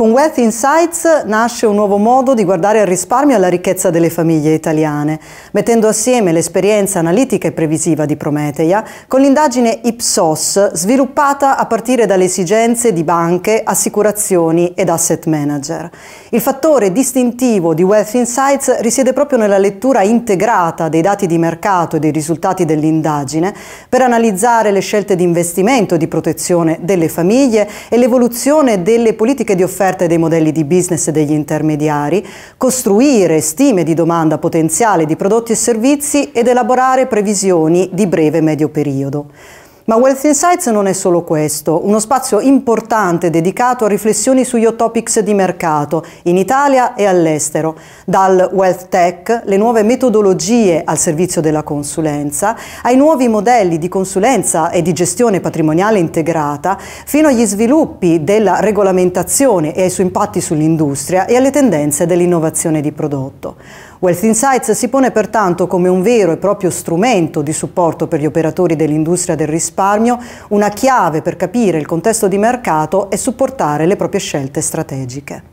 Con Wealth Insights nasce un nuovo modo di guardare al risparmio e alla ricchezza delle famiglie italiane, mettendo assieme l'esperienza analitica e previsiva di Prometeia con l'indagine Ipsos sviluppata a partire dalle esigenze di banche, assicurazioni ed asset manager. Il fattore distintivo di Wealth Insights risiede proprio nella lettura integrata dei dati di mercato e dei risultati dell'indagine per analizzare le scelte di investimento e di protezione delle famiglie e l'evoluzione delle politiche di offerta offerte dei modelli di business degli intermediari, costruire stime di domanda potenziale di prodotti e servizi ed elaborare previsioni di breve e medio periodo. Ma Wealth Insights non è solo questo, uno spazio importante dedicato a riflessioni sugli hot topics di mercato, in Italia e all'estero, dal Wealth Tech, le nuove metodologie al servizio della consulenza, ai nuovi modelli di consulenza e di gestione patrimoniale integrata, fino agli sviluppi della regolamentazione e ai suoi impatti sull'industria e alle tendenze dell'innovazione di prodotto. Wealth Insights si pone pertanto come un vero e proprio strumento di supporto per gli operatori dell'industria del risparmio, una chiave per capire il contesto di mercato e supportare le proprie scelte strategiche.